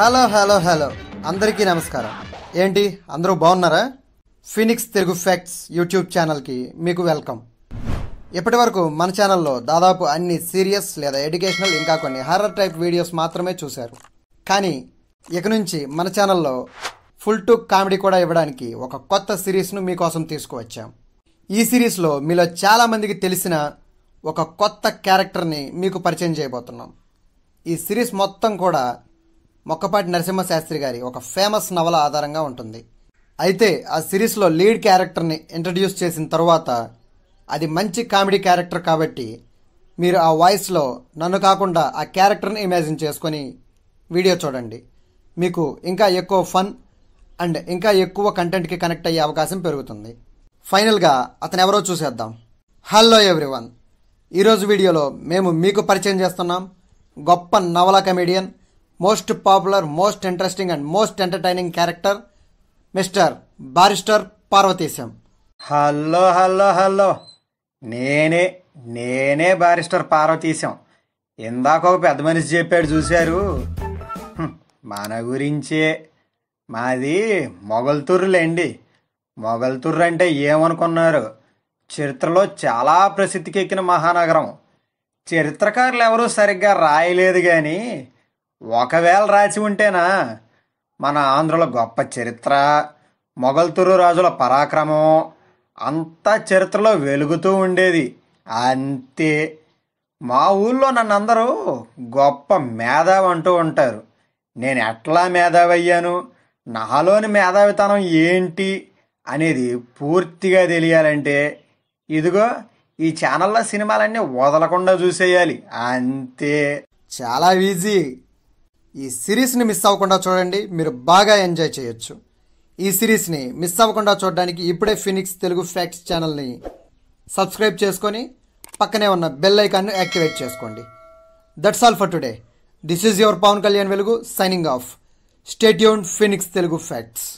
hello hello hello అందరికీ నమస్కారం ఏంటి అందరూ బాగున్నారా ఫినిక్స్ తెలుగు ఫ్యాక్ట్స్ యూట్యూబ్ ఛానల్కి మీకు వెల్కమ్ ఇప్పటి వరకు మన ఛానల్లో దాదాపు అన్ని సీరియస్ లేదా ఎడ్యుకేషనల్ ఇంకా కొన్ని హర్రర్ టైప్ వీడియోస్ మాత్రమే చూశారు కానీ ఇక నుంచి మన ఛానల్లో ఫుల్ టు కామెడీ కూడా ఇవ్వడానికి ఒక కొత్త సిరీస్ను మీకోసం తీసుకువచ్చాం ఈ సిరీస్లో మీలో చాలామందికి తెలిసిన ఒక కొత్త క్యారెక్టర్ని మీకు పరిచయం చేయబోతున్నాం ఈ సిరీస్ మొత్తం కూడా మొక్కపాటి శాస్త్రి గారి ఒక ఫేమస్ నవల ఆధారంగా ఉంటుంది అయితే ఆ సిరీస్లో లీడ్ క్యారెక్టర్ని ఇంట్రడ్యూస్ చేసిన తర్వాత అది మంచి కామెడీ క్యారెక్టర్ కాబట్టి మీరు ఆ వాయిస్లో నన్ను కాకుండా ఆ క్యారెక్టర్ని ఇమాజిన్ చేసుకొని వీడియో చూడండి మీకు ఇంకా ఎక్కువ ఫన్ అండ్ ఇంకా ఎక్కువ కంటెంట్కి కనెక్ట్ అయ్యే అవకాశం పెరుగుతుంది ఫైనల్గా అతను ఎవరో చూసేద్దాం హలో ఎవ్రీవన్ ఈరోజు వీడియోలో మేము మీకు పరిచయం చేస్తున్నాం గొప్ప నవల comedian most popular most interesting and most entertaining character mister barrister Parvateesam hello hello hello నేనే నేనే బారిస్టర్ పార్వతీశం ఇందాక ఒక పెద్ద మనిషి చెప్పాడు చూశారు మన గురించే మాది మొగల్తుర్రులేండి మొగల్తుర్రు అంటే ఏమనుకున్నారు చరిత్రలో చాలా ప్రసిద్ధికెక్కిన మహానగరం చరిత్రకారులు ఎవరూ సరిగ్గా రాయలేదు కానీ ఒకవేళ రాసి ఉంటేనా మన ఆంధ్రుల గొప్ప చరిత్ర మొగల్తురు రాజుల పరాక్రమం అంతా చరిత్రలో వెలుగుతూ ఉండేది అంతే మా ఊళ్ళో నన్ను అందరూ గొప్ప మేధావి అంటూ ఉంటారు నేను ఎట్లా మేధావి అయ్యాను నాలోని మేధావితనం ఏంటి అనేది పూర్తిగా తెలియాలంటే ఇదిగో ఈ ఛానల్లో సినిమాలన్నీ వదలకుండా చూసేయాలి అంతే చాలా ఈజీ ఈ సిరీస్ని మిస్ అవ్వకుండా చూడండి మీరు బాగా ఎంజాయ్ చేయొచ్చు ఈ సిరీస్ని మిస్ అవ్వకుండా చూడడానికి ఇప్పుడే ఫినిక్స్ తెలుగు ఫ్యాక్ట్స్ ఛానల్ని సబ్స్క్రైబ్ చేసుకొని పక్కనే ఉన్న బెల్ ఐకాన్ను యాక్టివేట్ చేసుకోండి that's all for today this is your Pawan Kalyan వెలుగు signing off stay tuned Phoenix Telugu facts